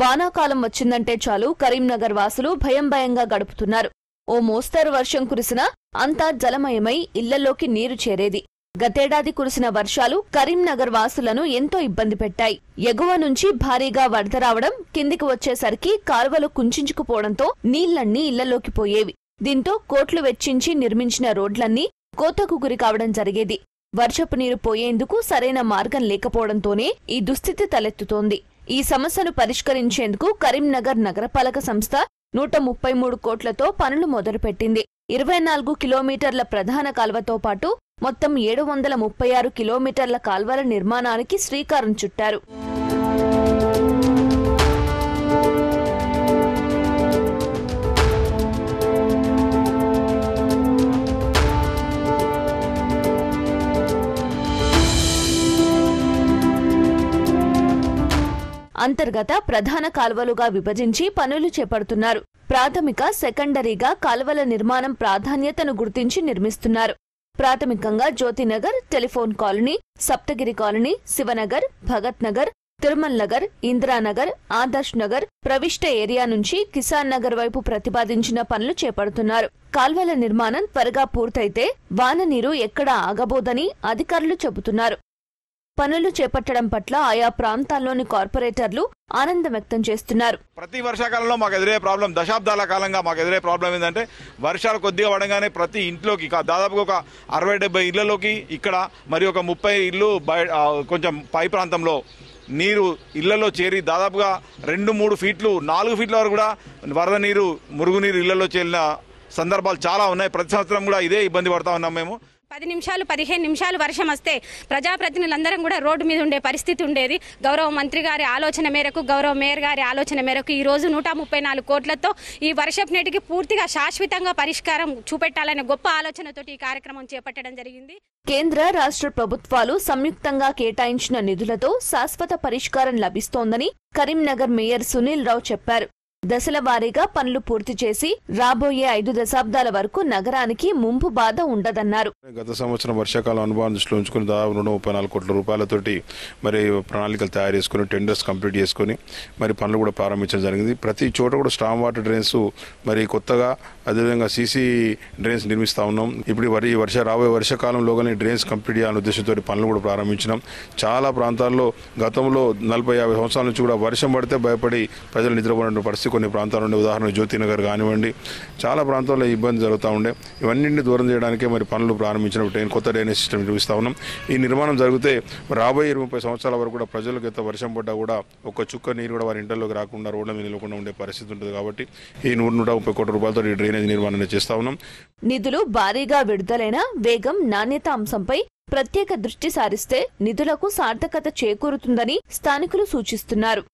వానాకాలం వచ్చిందంటే చాలు కరీంనగర్ వాసులు భయం భయంగా గడుపుతున్నారు ఓ మోస్తరు వర్షం కురిసినా అంతా జలమయమై ఇళ్లలోకి నీరు చేరేది గతేడాది కురిసిన వర్షాలు కరీంనగర్ వాసులను ఎంతో ఇబ్బంది పెట్టాయి ఎగువ నుంచి భారీగా వరద రావడం కిందికి వచ్చేసరికి కాలువలు కుంచుకుపోవడంతో నీళ్లన్నీ ఇళ్లలోకి పోయేవి దీంతో కోట్లు వెచ్చించి నిర్మించిన రోడ్లన్నీ కోతకు గురి కావడం జరిగేది వర్షపు నీరు పోయేందుకు సరైన మార్గం లేకపోవడంతోనే ఈ దుస్థితి తలెత్తుతోంది ఈ సమస్యను పరిష్కరించేందుకు కరీంనగర్ నగరపాలక సంస్థ నూట ముప్పై మూడు కోట్లతో పనులు మొదలుపెట్టింది ఇరవై నాలుగు కిలోమీటర్ల ప్రధాన కాల్వతో పాటు మొత్తం ఏడు వందల ముప్పై ఆరు కిలోమీటర్ల కాల్వల నిర్మాణానికి శ్రీకారం చుట్టారు అంతర్గత ప్రధాన కాల్వలుగా విభజించి పనులు చేపడుతున్నారు ప్రాథమిక సెకండరీగా కాల్వల నిర్మాణం ప్రాధాన్యతను గుర్తించి నిర్మిస్తున్నారు ప్రాథమికంగా Jyothinagar telephone colony Saptagiri colony Shivanagar Bhagat Nagar Tirumal Nagar Indiranagar Adarsh Nagar ప్రవిష్ట ఏరియా నుంచి కిసాన్ నగర్ వైపు ప్రతిపాదించిన పనులు చేపడుతున్నారు కాల్వల నిర్మాణం త్వరగా పూర్తయితే వాన నీరు ఎక్కడా ఆగబోదని అధికారులు చెబుతున్నారు పనులు చేపట్టడం పట్ల ఆయా ప్రాంతాల్లోని కార్పొరేటర్లు ఆనందం వ్యక్తం చేస్తున్నారు ప్రతి వర్షాకాలంలో మాకు ఎదురే ప్రాబ్లం దశాబ్దాల కాలంగా మాకు ఎదురే ప్రాబ్లం ఏంటంటే వర్షాలు కొద్దిగా పడగానే ప్రతి ఇంట్లోకి దాదాపుగా ఒక అరవై డెబ్బై ఇళ్లలోకి ఇక్కడ మరి ఒక ముప్పై ఇళ్ళు కొంచెం పై ప్రాంతంలో నీరు ఇళ్లలో చేరి దాదాపుగా రెండు మూడు ఫీట్లు నాలుగు ఫీట్ల వరకు కూడా వరద నీరు మురుగునీరు ఇళ్లలో చేరిన సందర్భాలు చాలా ఉన్నాయి ప్రతి సంవత్సరం కూడా ఇదే ఇబ్బంది పడతా ఉన్నాం మేము పది నిమిషాలు పదిహేను నిమిషాలు వర్షం వస్తే ప్రజాప్రతినిధులందరం కూడా రోడ్డు మీద ఉండే పరిస్థితి ఉండేది గౌరవ మంత్రి గారి ఆలోచన మేరకు గౌరవ మేయర్ గారి ఆలోచన మేరకు ఈ రోజు నూట ముప్పై నాలుగు కోట్లతో ఈ వర్షపు నీటికి పూర్తిగా శాశ్వతంగా పరిష్కారం చూపెట్టాలనే గొప్ప ఆలోచనతోటి ఈ కార్యక్రమం చేపట్టడం జరిగింది కేంద్ర రాష్ట్ర ప్రభుత్వాలు సంయుక్తంగా కేటాయించిన నిధులతో శాశ్వత పరిష్కారం లభిస్తోందని కరీంనగర్ మేయర్ సునీల్ రావు చెప్పారు దశల వారీగా పనులు పూర్తి చేసి రాబోయే ఐదు దశాబ్దాల వరకు నగరానికి ముంపు బాధ ఉండదన్నారు గత సంవత్సరం వర్షాకాలం అనుభవం దృష్టిలో ఉంచుకుని దాదాపు రెండు ముప్పై నాలుగు కోట్ల రూపాయలతోటి మరి ప్రణాళికలు తయారు చేసుకుని టెండర్స్ కంప్లీట్ చేసుకుని మరి పనులు కూడా ప్రారంభించడం జరిగింది ప్రతి చోట కూడా స్టామ్ వాటర్ డ్రైన్స్ మరి కొత్తగా అదేవిధంగా సీసీ డ్రైన్స్ నిర్మిస్తూ ఉన్నాం ఇప్పుడు వరి వర్ష రాబోయే వర్షాకాలంలోగానే డ్రైన్స్ కంప్లీట్ చేయాలనే ఉద్దేశంతో పనులు కూడా ప్రారంభించినాం చాలా ప్రాంతాల్లో గతంలో నలభై యాభై సంవత్సరాల నుంచి కూడా వర్షం పడితే భయపడి ప్రజలు నిద్రపోయిన పరిస్థితి కొన్ని ప్రాంతాల నుండి ఉదాహరణ జ్యోతినగర్ కానివ్వండి చాలా ప్రాంతాల్లో ఇబ్బంది జరుగుతూ ఉండే ఇవన్నీ దూరం చేయడానికే మరి పనులు ప్రారంభించినప్పుడు కొత్త డ్రైనేజ్ సిస్టమ్ చూపిస్తూ ఉన్నాం ఈ నిర్మాణం జరిగితే రాబోయే ముప్పై సంవత్సరాల వరకు కూడా ప్రజలకు ఎంత వర్షం పడ్డా కూడా ఒక చుక్క నీరు కూడా వారి ఇంటర్లోకి రాకుండా రోడ్ల మీద నిలవకుండా ఉండే పరిస్థితి ఉంటుంది కాబట్టి ఈ నూట నూట ముప్పై కోట్ల రూపాయలతో ఈ డ్రైనేజ్ నిర్మాణం చేస్తా ఉన్నాం నిధులు భారీగా విడుదలైన వేగం నాణ్యత అంశంపై ప్రత్యేక దృష్టి సారిస్తే నిధులకు సార్థకత చేకూరుతుందని స్థానికులు సూచిస్తున్నారు